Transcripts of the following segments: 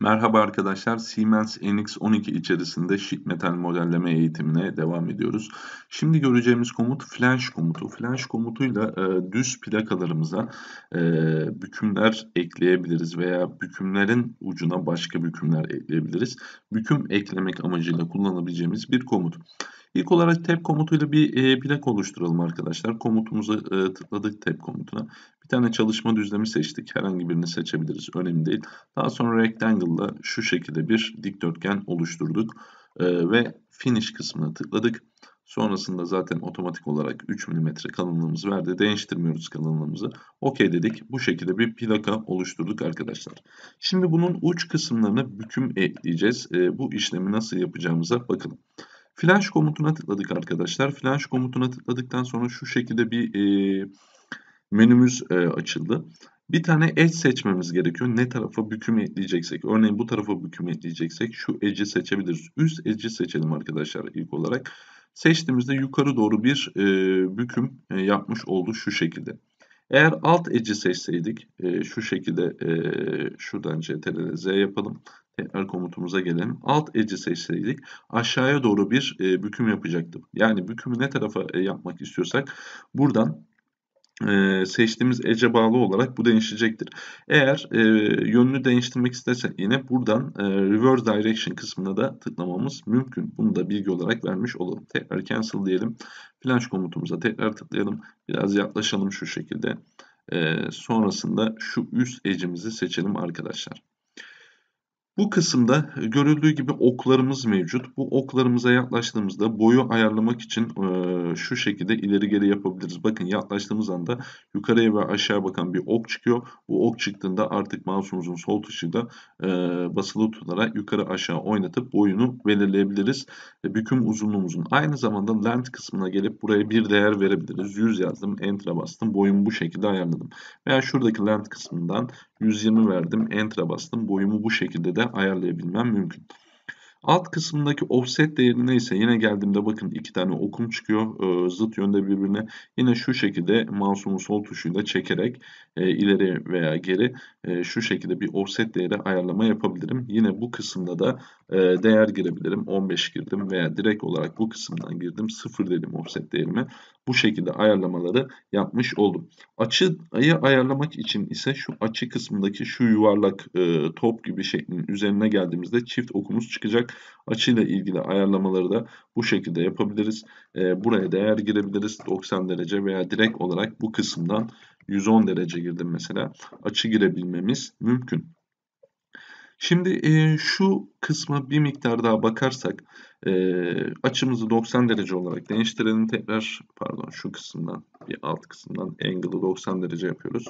Merhaba arkadaşlar, Siemens NX12 içerisinde sheet metal modelleme eğitimine devam ediyoruz. Şimdi göreceğimiz komut flange komutu. Flange komutuyla e, düz plakalarımıza e, bükümler ekleyebiliriz veya bükümlerin ucuna başka bükümler ekleyebiliriz. Büküm eklemek amacıyla kullanabileceğimiz bir komut. İlk olarak tab komutuyla bir e, plak oluşturalım arkadaşlar. Komutumuza e, tıkladık tab komutuna. Bir tane çalışma düzlemi seçtik. Herhangi birini seçebiliriz. Önemli değil. Daha sonra rectangle ile şu şekilde bir dikdörtgen oluşturduk. E, ve finish kısmına tıkladık. Sonrasında zaten otomatik olarak 3 mm kalınlığımız verdi. Değiştirmiyoruz kalınlığımızı. OK dedik. Bu şekilde bir plaka oluşturduk arkadaşlar. Şimdi bunun uç kısımlarına büküm ekleyeceğiz. E, bu işlemi nasıl yapacağımıza Bakalım. Flash komutuna tıkladık arkadaşlar. Flash komutuna tıkladıktan sonra şu şekilde bir e, menümüz e, açıldı. Bir tane edge seçmemiz gerekiyor. Ne tarafa büküm ekleyeceksek. Örneğin bu tarafa büküm ekleyeceksek şu edge'i seçebiliriz. Üst edge'i seçelim arkadaşlar ilk olarak. Seçtiğimizde yukarı doğru bir e, büküm e, yapmış oldu şu şekilde. Eğer alt edge'i seçseydik e, şu şekilde e, şuradan CTRL Z yapalım. Tekrar komutumuza gelelim. Alt eci seçseydik aşağıya doğru bir e, büküm yapacaktım. Yani bükümü ne tarafa e, yapmak istiyorsak buradan e, seçtiğimiz ece bağlı olarak bu değişecektir. Eğer e, yönünü değiştirmek istersek yine buradan e, reverse direction kısmına da tıklamamız mümkün. Bunu da bilgi olarak vermiş olalım. Tekrar cancel diyelim. Flash komutumuza tekrar tıklayalım. Biraz yaklaşalım şu şekilde. E, sonrasında şu üst ecimizi seçelim arkadaşlar. Bu kısımda e, görüldüğü gibi oklarımız mevcut. Bu oklarımıza yaklaştığımızda boyu ayarlamak için e, şu şekilde ileri geri yapabiliriz. Bakın yaklaştığımız anda yukarıya ve aşağı bakan bir ok çıkıyor. Bu ok çıktığında artık mouse'umuzun sol tuşuyla e, basılı tutularak yukarı aşağı oynatıp boyunu belirleyebiliriz. E, büküm uzunluğumuzun aynı zamanda length kısmına gelip buraya bir değer verebiliriz. 100 yazdım, enter'a bastım. Boyumu bu şekilde ayarladım. Veya şuradaki length kısmından 120 verdim, enter'a bastım. Boyumu bu şekilde de ayarlayabilmem mümkün. Alt kısımdaki offset değeri neyse yine geldiğimde bakın iki tane okum çıkıyor ee, zıt yönde birbirine. Yine şu şekilde mouse'umu sol tuşuyla çekerek e, ileri veya geri e, şu şekilde bir offset değeri ayarlama yapabilirim. Yine bu kısımda da e, değer girebilirim. 15 girdim veya direkt olarak bu kısımdan girdim. 0 dedim offset değerimi bu şekilde ayarlamaları yapmış oldum. Açıyı ayarlamak için ise şu açı kısmındaki şu yuvarlak e, top gibi şeklin üzerine geldiğimizde çift okumuz çıkacak. Açıyla ilgili ayarlamaları da bu şekilde yapabiliriz. E, buraya değer girebiliriz. 90 derece veya direkt olarak bu kısımdan 110 derece girdim mesela. Açı girebilmemiz mümkün. Şimdi e, şu kısma bir miktar daha bakarsak e, açımızı 90 derece olarak değiştirelim. Tekrar pardon şu kısımdan bir alt kısımdan angle'ı 90 derece yapıyoruz.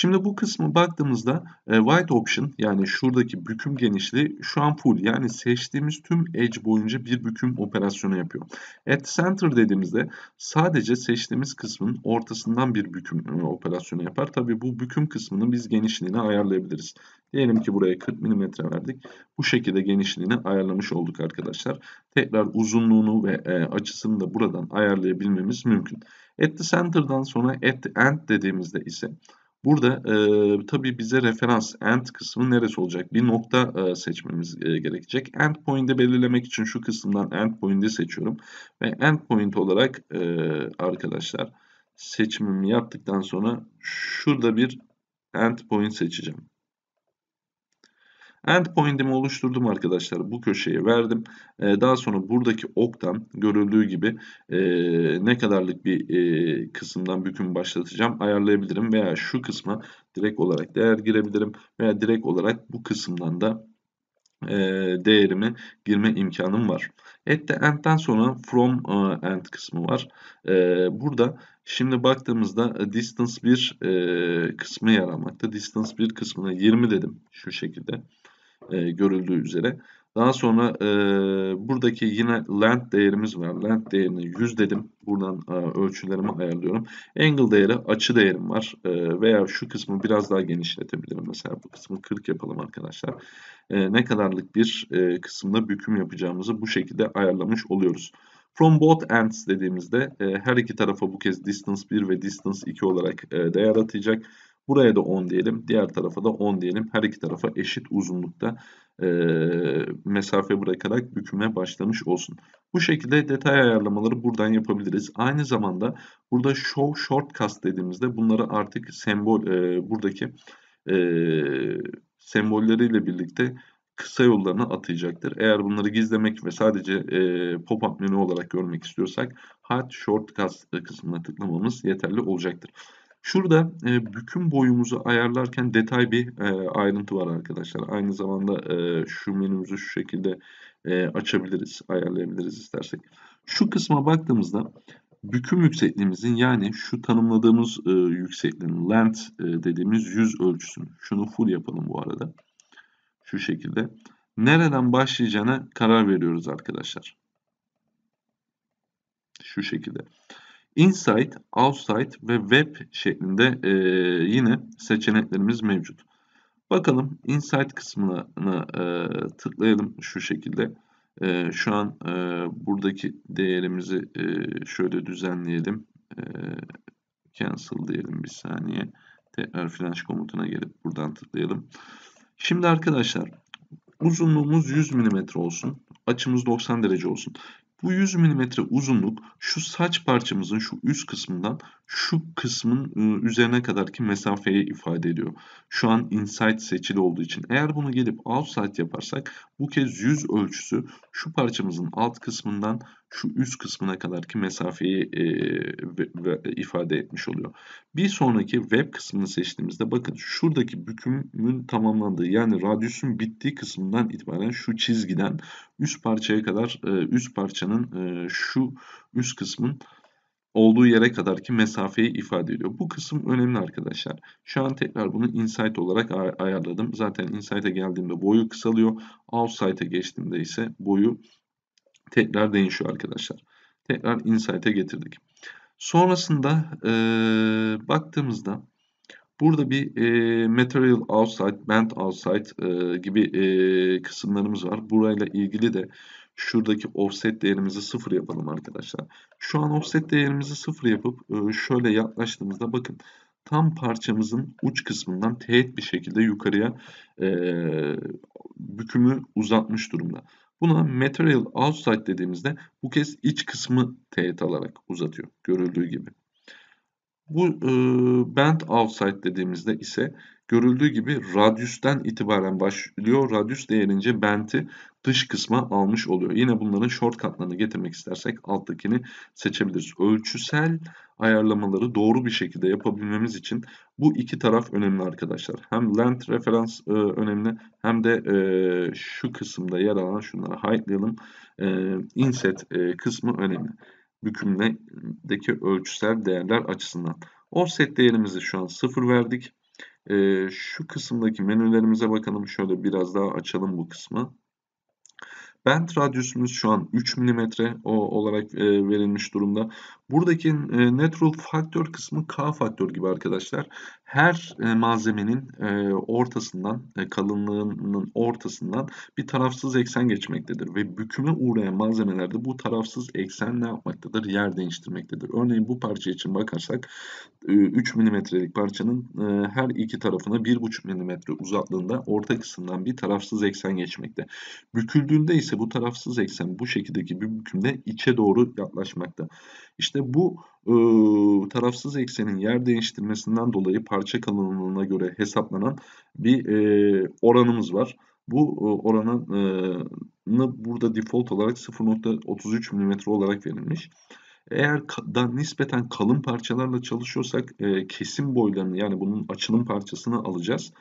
Şimdi bu kısmı baktığımızda e, wide option yani şuradaki büküm genişliği şu an full. Yani seçtiğimiz tüm edge boyunca bir büküm operasyonu yapıyor. At center dediğimizde sadece seçtiğimiz kısmın ortasından bir büküm e, operasyonu yapar. Tabi bu büküm kısmını biz genişliğini ayarlayabiliriz. Diyelim ki buraya 40 mm verdik. Bu şekilde genişliğini ayarlamış olduk arkadaşlar. Tekrar uzunluğunu ve e, açısını da buradan ayarlayabilmemiz mümkün. At the center'dan sonra at the end dediğimizde ise Burada e, tabii bize referans end kısmı neresi olacak? Bir nokta e, seçmemiz e, gerekecek. End point'i belirlemek için şu kısımdan end point'i seçiyorum. Ve end point olarak e, arkadaşlar seçimimi yaptıktan sonra şurada bir end point seçeceğim. Endpoint'imi oluşturdum arkadaşlar. Bu köşeye verdim. E, daha sonra buradaki oktan görüldüğü gibi e, ne kadarlık bir e, kısımdan büküm başlatacağım ayarlayabilirim. Veya şu kısma direkt olarak değer girebilirim. Veya direkt olarak bu kısımdan da e, değerimi girme imkanım var. At the end'den sonra from e, end kısmı var. E, burada şimdi baktığımızda e, distance 1 e, kısmı yer Distance 1 kısmına 20 dedim şu şekilde e, görüldüğü üzere. Daha sonra e, buradaki yine land değerimiz var. Land değerini 100 dedim. Buradan e, ölçülerimi ayarlıyorum. Angle değeri açı değerim var. E, veya şu kısmı biraz daha genişletebilirim. Mesela bu kısmı 40 yapalım arkadaşlar. E, ne kadarlık bir e, kısımda büküm yapacağımızı bu şekilde ayarlamış oluyoruz. From both ends dediğimizde e, her iki tarafa bu kez distance 1 ve distance 2 olarak e, değer atayacak. Buraya da 10 diyelim. Diğer tarafa da 10 diyelim. Her iki tarafa eşit uzunlukta e, mesafe bırakarak büküme başlamış olsun. Bu şekilde detay ayarlamaları buradan yapabiliriz. Aynı zamanda burada show short cast dediğimizde bunları artık sembol e, buradaki e, sembolleriyle birlikte kısa yollarına atayacaktır. Eğer bunları gizlemek ve sadece e, pop-up menü olarak görmek istiyorsak hard shortcut kısmına tıklamamız yeterli olacaktır. Şurada e, büküm boyumuzu ayarlarken detay bir e, ayrıntı var arkadaşlar. Aynı zamanda e, şu menümüzü şu şekilde e, açabiliriz, ayarlayabiliriz istersek. Şu kısma baktığımızda büküm yüksekliğimizin yani şu tanımladığımız e, yüksekliğin length e, dediğimiz yüz ölçüsünü. Şunu full yapalım bu arada. Şu şekilde. Nereden başlayacağına karar veriyoruz arkadaşlar. Şu şekilde. Şu şekilde. Inside, Outside ve Web şeklinde e, yine seçeneklerimiz mevcut. Bakalım Inside kısmına e, tıklayalım şu şekilde. E, şu an e, buradaki değerimizi e, şöyle düzenleyelim. E, cancel diyelim bir saniye. Tekrar flash komutuna gelip buradan tıklayalım. Şimdi arkadaşlar uzunluğumuz 100 mm olsun. Açımız 90 derece olsun. Bu 100 mm uzunluk şu saç parçamızın şu üst kısmından şu kısmın ıı, üzerine kadarki mesafeyi ifade ediyor. Şu an inside seçili olduğu için. Eğer bunu gelip outside yaparsak bu kez yüz ölçüsü şu parçamızın alt kısmından şu üst kısmına kadarki mesafeyi e, ve, ve, ifade etmiş oluyor. Bir sonraki web kısmını seçtiğimizde bakın şuradaki bükümün tamamlandığı yani radyüsün bittiği kısmından itibaren şu çizgiden üst parçaya kadar e, üst parçanın e, şu üst kısmın olduğu yere kadar ki mesafeyi ifade ediyor. Bu kısım önemli arkadaşlar. Şu an tekrar bunu insight olarak ay ayarladım. Zaten insight'a geldiğimde boyu kısalıyor. Outsight'a geçtiğimde ise boyu Tekrar değişiyor arkadaşlar. Tekrar insight'e getirdik. Sonrasında e, baktığımızda burada bir e, material outside, band outside e, gibi e, kısımlarımız var. Burayla ilgili de şuradaki offset değerimizi sıfır yapalım arkadaşlar. Şu an offset değerimizi sıfır yapıp e, şöyle yaklaştığımızda bakın tam parçamızın uç kısmından teğet bir şekilde yukarıya e, bükümü uzatmış durumda. Buna material outside dediğimizde bu kez iç kısmı teğet alarak uzatıyor görüldüğü gibi. Bu e, band outside dediğimizde ise Görüldüğü gibi radyüsten itibaren başlıyor. Radyüs değerince benti dış kısma almış oluyor. Yine bunların short katlarını getirmek istersek alttakini seçebiliriz. Ölçüsel ayarlamaları doğru bir şekilde yapabilmemiz için bu iki taraf önemli arkadaşlar. Hem length referans e, önemli hem de e, şu kısımda yer alan şunları highlightlayalım. E, inset e, kısmı önemli. Bükümledeki ölçüsel değerler açısından. Offset değerimizi şu an 0 verdik. E, şu kısımdaki menülerimize bakalım. Şöyle biraz daha açalım bu kısmı. Bent radyüsümüz şu an 3 mm olarak e, verilmiş durumda. Buradaki e, natural faktör kısmı K faktör gibi arkadaşlar. Her e, malzemenin e, ortasından, kalınlığının ortasından bir tarafsız eksen geçmektedir. Ve büküme uğrayan malzemelerde bu tarafsız eksen ne yapmaktadır? Yer değiştirmektedir. Örneğin bu parça için bakarsak 3 milimetrelik parçanın her iki tarafına 1,5 milimetre uzaklığında orta kısımdan bir tarafsız eksen geçmekte. Büküldüğünde ise bu tarafsız eksen bu şekildeki bir bükümde içe doğru yaklaşmakta. İşte işte bu e, tarafsız eksenin yer değiştirmesinden dolayı parça kalınlığına göre hesaplanan bir e, oranımız var. Bu e, oranın burada default olarak 0.33 mm olarak verilmiş. Eğer da nispeten kalın parçalarla çalışıyorsak e, kesim boylarını yani bunun açılım parçasını alacağız.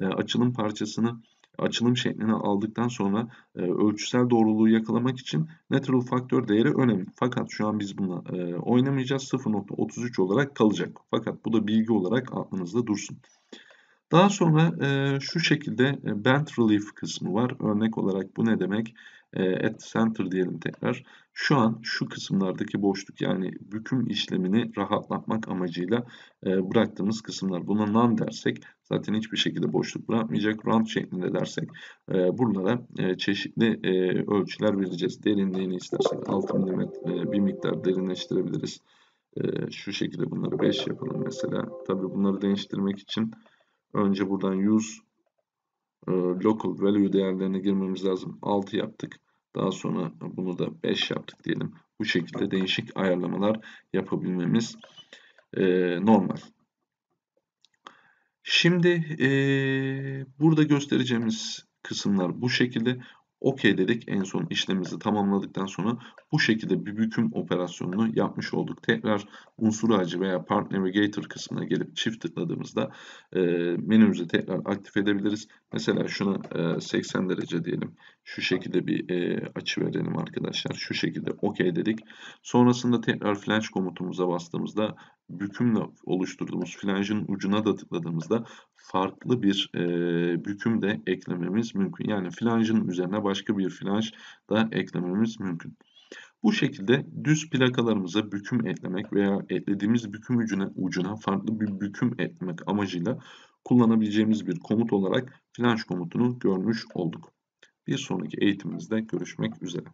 E, açılım parçasını açılım şeklini aldıktan sonra e, ölçüsel doğruluğu yakalamak için natural faktör değeri önemli. Fakat şu an biz bununla e, oynamayacağız. 0.33 olarak kalacak. Fakat bu da bilgi olarak aklınızda dursun. Daha sonra e, şu şekilde e, bent relief kısmı var. Örnek olarak bu ne demek? E, at center diyelim tekrar. Şu an şu kısımlardaki boşluk yani büküm işlemini rahatlatmak amacıyla e, bıraktığımız kısımlar. Buna none dersek zaten hiçbir şekilde boşluk bırakmayacak. Round şeklinde dersek e, buralara e, çeşitli e, ölçüler vereceğiz. Derinliğini istersek 6 mm e, bir miktar derinleştirebiliriz. E, şu şekilde bunları 5 yapalım mesela. Tabii bunları değiştirmek için Önce buradan use e, local value değerlerine girmemiz lazım. 6 yaptık. Daha sonra bunu da 5 yaptık diyelim. Bu şekilde değişik ayarlamalar yapabilmemiz e, normal. Şimdi e, burada göstereceğimiz kısımlar bu şekilde. OK dedik. En son işlemimizi tamamladıktan sonra bu şekilde bir büküm operasyonunu yapmış olduk. Tekrar unsur ağacı veya Part Navigator kısmına gelip çift tıkladığımızda e, menümüzü tekrar aktif edebiliriz. Mesela şuna e, 80 derece diyelim. Şu şekilde bir e, açı verelim arkadaşlar. Şu şekilde OK dedik. Sonrasında tekrar flange komutumuza bastığımızda bükümle oluşturduğumuz flange'ın ucuna da tıkladığımızda farklı bir e, büküm de eklememiz mümkün. Yani flanjın üzerine başka bir flanj da eklememiz mümkün. Bu şekilde düz plakalarımıza büküm eklemek veya eklediğimiz büküm ucuna, ucuna farklı bir büküm eklemek amacıyla kullanabileceğimiz bir komut olarak flanj komutunu görmüş olduk. Bir sonraki eğitimimizde görüşmek üzere.